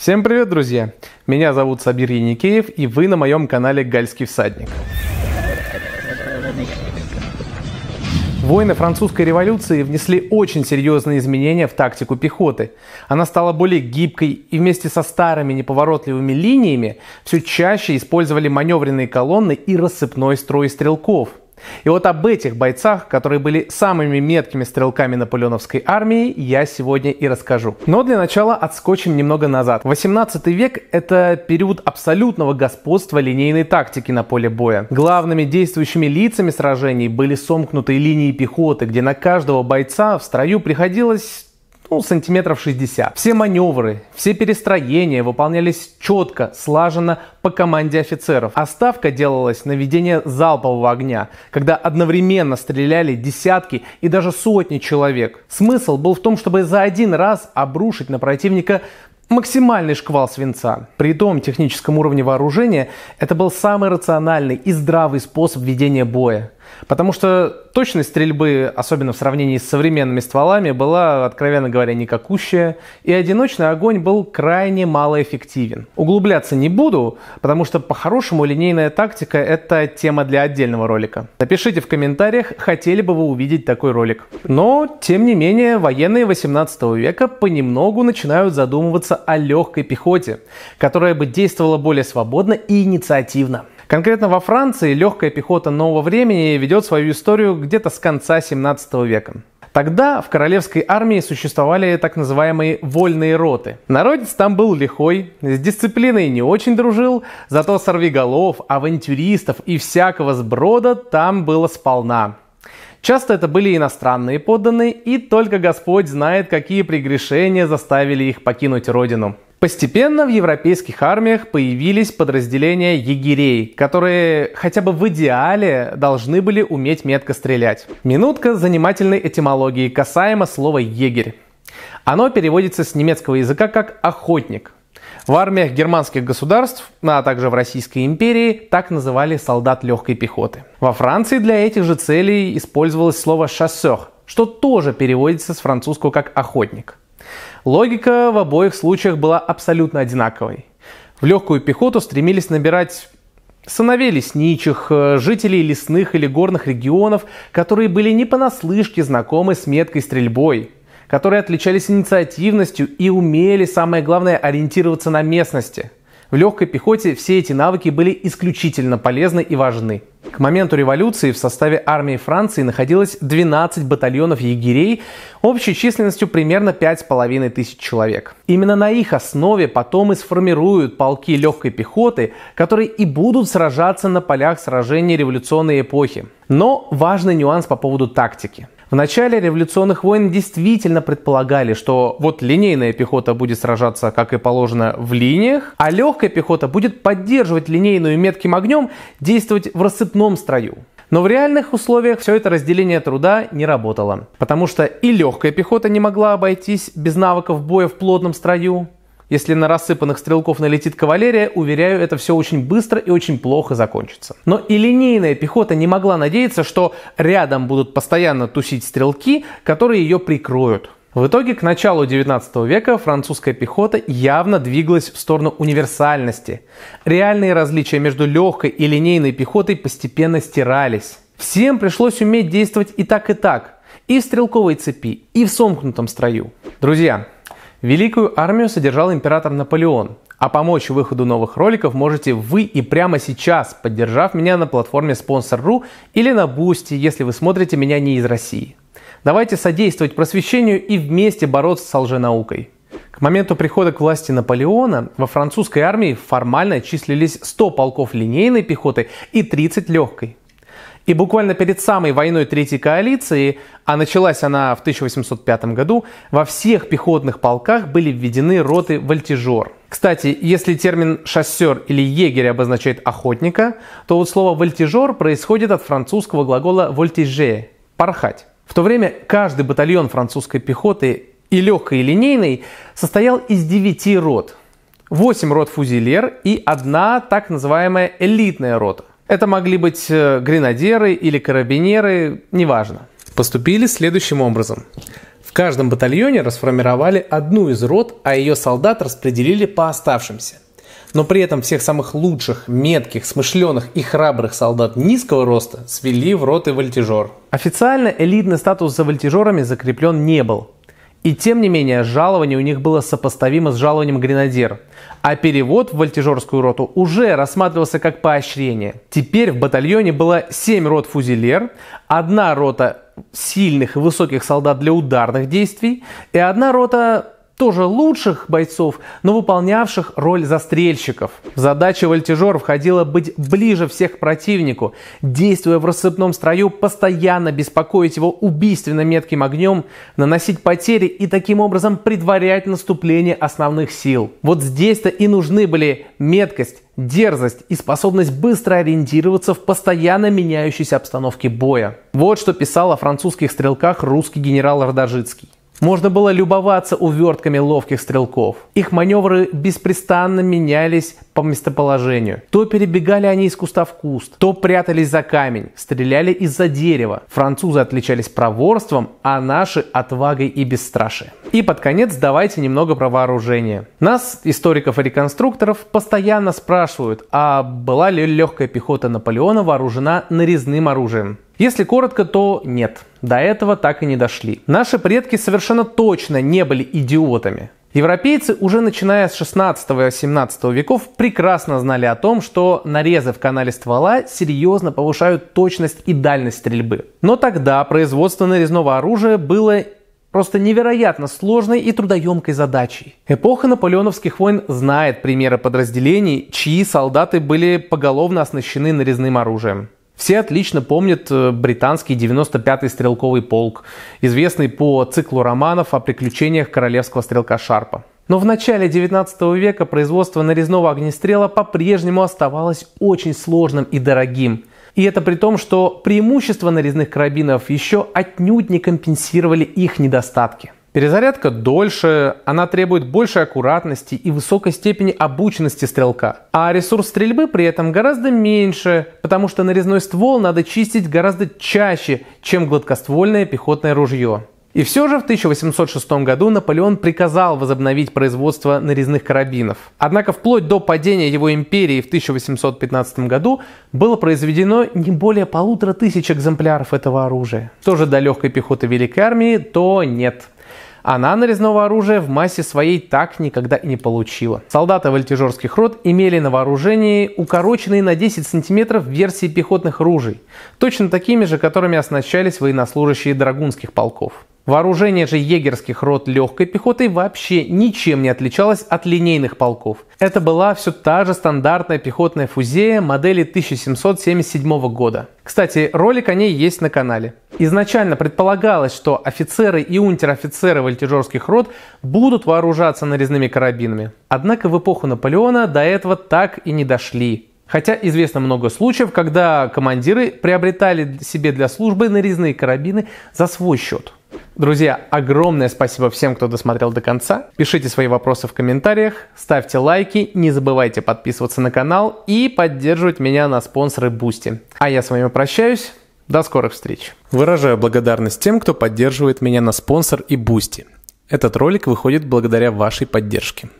Всем привет, друзья! Меня зовут Сабир Яникеев, и вы на моем канале «Гальский всадник». Войны французской революции внесли очень серьезные изменения в тактику пехоты. Она стала более гибкой и вместе со старыми неповоротливыми линиями все чаще использовали маневренные колонны и рассыпной строй стрелков – и вот об этих бойцах, которые были самыми меткими стрелками наполеоновской армии, я сегодня и расскажу. Но для начала отскочим немного назад. 18 век – это период абсолютного господства линейной тактики на поле боя. Главными действующими лицами сражений были сомкнутые линии пехоты, где на каждого бойца в строю приходилось ну, сантиметров 60. Все маневры, все перестроения выполнялись четко, слаженно по команде офицеров. А ставка делалась на ведение залпового огня, когда одновременно стреляли десятки и даже сотни человек. Смысл был в том, чтобы за один раз обрушить на противника максимальный шквал свинца. При том техническом уровне вооружения это был самый рациональный и здравый способ ведения боя. Потому что точность стрельбы, особенно в сравнении с современными стволами, была, откровенно говоря, никакущая, и одиночный огонь был крайне малоэффективен. Углубляться не буду, потому что по-хорошему линейная тактика – это тема для отдельного ролика. Напишите в комментариях, хотели бы вы увидеть такой ролик. Но, тем не менее, военные 18 века понемногу начинают задумываться о легкой пехоте, которая бы действовала более свободно и инициативно. Конкретно во Франции легкая пехота нового времени ведет свою историю где-то с конца 17 века. Тогда в королевской армии существовали так называемые вольные роты. Народец там был лихой, с дисциплиной не очень дружил, зато сорвиголов, авантюристов и всякого сброда там было сполна. Часто это были иностранные подданные, и только Господь знает, какие прегрешения заставили их покинуть родину. Постепенно в европейских армиях появились подразделения егерей, которые хотя бы в идеале должны были уметь метко стрелять. Минутка занимательной этимологии касаемо слова «егерь». Оно переводится с немецкого языка как «охотник». В армиях германских государств, а также в Российской империи, так называли солдат легкой пехоты. Во Франции для этих же целей использовалось слово «шассер», что тоже переводится с французского как «охотник». Логика в обоих случаях была абсолютно одинаковой. В легкую пехоту стремились набирать сыновей лесничих, э, жителей лесных или горных регионов, которые были не понаслышке знакомы с меткой стрельбой, которые отличались инициативностью и умели, самое главное, ориентироваться на местности. В легкой пехоте все эти навыки были исключительно полезны и важны. К моменту революции в составе армии Франции находилось 12 батальонов егерей общей численностью примерно 5,5 тысяч человек. Именно на их основе потом и сформируют полки легкой пехоты, которые и будут сражаться на полях сражений революционной эпохи. Но важный нюанс по поводу тактики. В начале революционных войн действительно предполагали, что вот линейная пехота будет сражаться, как и положено, в линиях, а легкая пехота будет поддерживать линейную метким огнем, действовать в рассыпном строю. Но в реальных условиях все это разделение труда не работало, потому что и легкая пехота не могла обойтись без навыков боя в плотном строю, если на рассыпанных стрелков налетит кавалерия, уверяю, это все очень быстро и очень плохо закончится. Но и линейная пехота не могла надеяться, что рядом будут постоянно тусить стрелки, которые ее прикроют. В итоге к началу 19 века французская пехота явно двигалась в сторону универсальности. Реальные различия между легкой и линейной пехотой постепенно стирались. Всем пришлось уметь действовать и так, и так. И в стрелковой цепи, и в сомкнутом строю. Друзья, Великую армию содержал император Наполеон, а помочь выходу новых роликов можете вы и прямо сейчас, поддержав меня на платформе Sponsor.ru или на Бусти, если вы смотрите меня не из России. Давайте содействовать просвещению и вместе бороться с лженаукой. К моменту прихода к власти Наполеона во французской армии формально числились 100 полков линейной пехоты и 30 легкой. И буквально перед самой войной Третьей коалиции, а началась она в 1805 году, во всех пехотных полках были введены роты вольтежер. Кстати, если термин «шассер» или «егерь» обозначает «охотника», то вот слово «вольтежер» происходит от французского глагола «вольтеже» – «порхать». В то время каждый батальон французской пехоты и легкой, и линейной состоял из девяти рот. восемь рот фузилер и одна так называемая элитная рота. Это могли быть э, гренадеры или карабинеры, неважно. Поступили следующим образом. В каждом батальоне расформировали одну из рот, а ее солдат распределили по оставшимся. Но при этом всех самых лучших, метких, смышленых и храбрых солдат низкого роста свели в роты вольтежор. Официально элитный статус за вольтежорами закреплен не был. И тем не менее, жалование у них было сопоставимо с жалованием гренадер. А перевод в вольтежерскую роту уже рассматривался как поощрение. Теперь в батальоне было 7 рот фузелер, одна рота сильных и высоких солдат для ударных действий и одна рота тоже лучших бойцов, но выполнявших роль застрельщиков. задача вольтежера входила быть ближе всех к противнику, действуя в рассыпном строю, постоянно беспокоить его убийственно метким огнем, наносить потери и таким образом предварять наступление основных сил. Вот здесь-то и нужны были меткость, дерзость и способность быстро ориентироваться в постоянно меняющейся обстановке боя. Вот что писал о французских стрелках русский генерал Родожицкий. Можно было любоваться увертками ловких стрелков. Их маневры беспрестанно менялись по местоположению. То перебегали они из куста в куст, то прятались за камень, стреляли из-за дерева. Французы отличались проворством, а наши отвагой и бесстрашием. И под конец давайте немного про вооружение. Нас, историков и реконструкторов, постоянно спрашивают, а была ли легкая пехота Наполеона вооружена нарезным оружием? Если коротко, то нет. До этого так и не дошли. Наши предки совершенно точно не были идиотами. Европейцы уже начиная с 16-17 веков прекрасно знали о том, что нарезы в канале ствола серьезно повышают точность и дальность стрельбы. Но тогда производство нарезного оружия было просто невероятно сложной и трудоемкой задачей. Эпоха наполеоновских войн знает примеры подразделений, чьи солдаты были поголовно оснащены нарезным оружием. Все отлично помнят э, британский 95-й стрелковый полк, известный по циклу романов о приключениях королевского стрелка Шарпа. Но в начале 19 века производство нарезного огнестрела по-прежнему оставалось очень сложным и дорогим. И это при том, что преимущества нарезных карабинов еще отнюдь не компенсировали их недостатки. Перезарядка дольше, она требует большей аккуратности и высокой степени обученности стрелка. А ресурс стрельбы при этом гораздо меньше, потому что нарезной ствол надо чистить гораздо чаще, чем гладкоствольное пехотное ружье. И все же в 1806 году Наполеон приказал возобновить производство нарезных карабинов. Однако вплоть до падения его империи в 1815 году было произведено не более полутора тысяч экземпляров этого оружия. Что же до легкой пехоты Великой армии, то нет она нарезного оружия в массе своей так никогда и не получила. Солдаты вольтежерских рот имели на вооружении укороченные на 10 сантиметров версии пехотных ружей, точно такими же, которыми оснащались военнослужащие драгунских полков. Вооружение же егерских рот легкой пехоты вообще ничем не отличалось от линейных полков. Это была все та же стандартная пехотная фузея модели 1777 года. Кстати, ролик о ней есть на канале. Изначально предполагалось, что офицеры и унтер-офицеры вольтежерских рот будут вооружаться нарезными карабинами. Однако в эпоху Наполеона до этого так и не дошли. Хотя известно много случаев, когда командиры приобретали себе для службы нарезные карабины за свой счет. Друзья, огромное спасибо всем, кто досмотрел до конца. Пишите свои вопросы в комментариях, ставьте лайки, не забывайте подписываться на канал и поддерживать меня на спонсоры Бусти. А я с вами прощаюсь. До скорых встреч. Выражаю благодарность тем, кто поддерживает меня на спонсор и Бусти. Этот ролик выходит благодаря вашей поддержке.